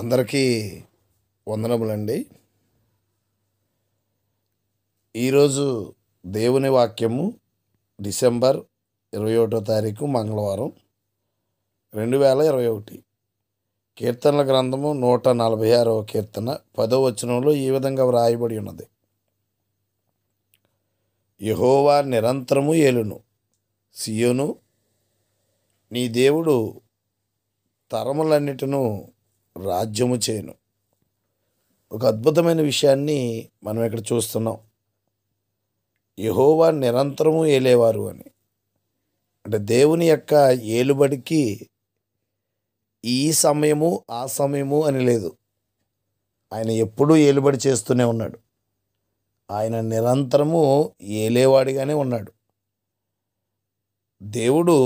అందరికీ వందనములండి ఈరోజు దేవుని వాక్యము డిసెంబర్ ఇరవై ఒకటో తారీఖు మంగళవారం రెండు వేల ఇరవై ఒకటి కీర్తనల గ్రంథము నూట నలభై ఆరవ కీర్తన పదో వచనంలో ఈ విధంగా వ్రాయబడి ఉన్నది యహోవా నిరంతరము ఏలును సియోను నీ దేవుడు తరములన్నిటినూ రాజ్యము చేయను ఒక అద్భుతమైన విషయాన్ని మనం ఇక్కడ చూస్తున్నాం యహోవా నిరంతరము ఏలేవారు అని అంటే దేవుని యొక్క ఏలుబడికి ఈ సమయము ఆ సమయము అని లేదు ఆయన ఎప్పుడూ ఏలుబడి చేస్తూనే ఉన్నాడు ఆయన నిరంతరము ఏలేవాడిగానే ఉన్నాడు దేవుడు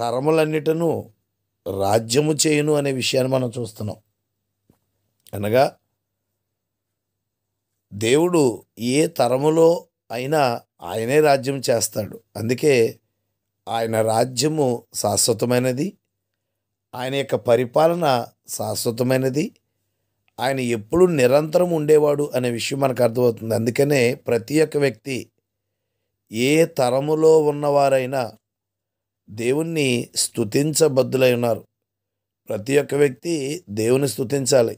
తరములన్నిటను రాజ్యము చేయను అనే విషయాన్ని మనం చూస్తున్నాం అనగా దేవుడు ఏ తరములో అయినా ఆయనే రాజ్యం చేస్తాడు అందుకే ఆయన రాజ్యము శాశ్వతమైనది ఆయన యొక్క పరిపాలన శాశ్వతమైనది ఆయన ఎప్పుడు నిరంతరం ఉండేవాడు అనే విషయం మనకు అర్థమవుతుంది అందుకనే ప్రతి ఒక్క వ్యక్తి ఏ తరములో ఉన్నవారైనా దేవుణ్ణి స్థుతించబద్దులై ఉన్నారు ప్రతి ఒక్క వ్యక్తి దేవుని స్థుతించాలి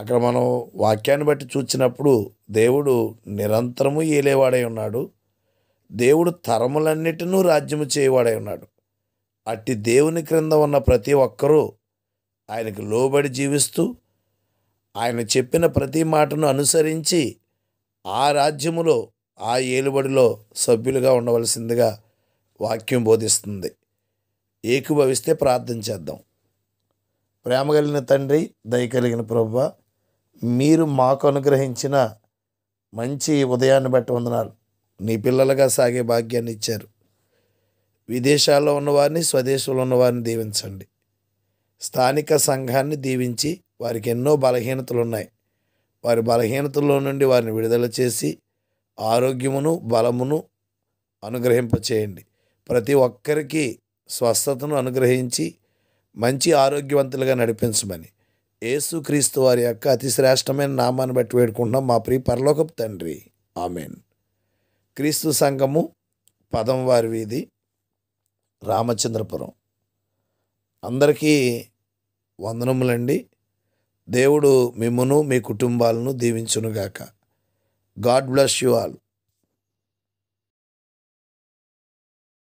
అక్కడ మనం వాక్యాన్ని బట్టి చూసినప్పుడు దేవుడు నిరంతరము ఏలేవాడై ఉన్నాడు దేవుడు తరములన్నిటినూ రాజ్యము చేయవాడై ఉన్నాడు అట్టి దేవుని క్రింద ఉన్న ప్రతి ఒక్కరూ ఆయనకు లోబడి జీవిస్తూ ఆయన చెప్పిన ప్రతి మాటను అనుసరించి ఆ రాజ్యములో ఆ ఏలుబడిలో సభ్యులుగా ఉండవలసిందిగా వాక్యం బోధిస్తుంది ఏకుభవిస్తే ప్రార్థన చేద్దాం ప్రేమ కలిగిన తండ్రి దయ కలిగిన ప్రభు మీరు మాకు అనుగ్రహించిన మంచి ఉదయాన్ని బట్టి వందనాలు నీ పిల్లలుగా సాగే భాగ్యాన్ని ఇచ్చారు విదేశాల్లో ఉన్నవారిని స్వదేశంలో ఉన్నవారిని దీవించండి స్థానిక సంఘాన్ని దీవించి వారికి ఎన్నో బలహీనతలు ఉన్నాయి వారి బలహీనతల్లో నుండి వారిని విడుదల చేసి ఆరోగ్యమును బలమును అనుగ్రహింపచేయండి ప్రతి ఒక్కరికి స్వస్థతను అనుగ్రహించి మంచి ఆరోగ్యవంతులుగా నడిపించమని ఏసుక్రీస్తు వారి యొక్క అతి శ్రేష్టమైన నామాన్ని బట్టి వేడుకుంటున్నాం మా ప్రియ పరలోకపు తండ్రి ఆమెన్ క్రీస్తు సంఘము పదం వారి వీధి రామచంద్రపురం అందరికీ వందనములండి దేవుడు మిమ్మును మీ కుటుంబాలను దీవించునుగాక గాడ్ బ్లెస్ యు ఆల్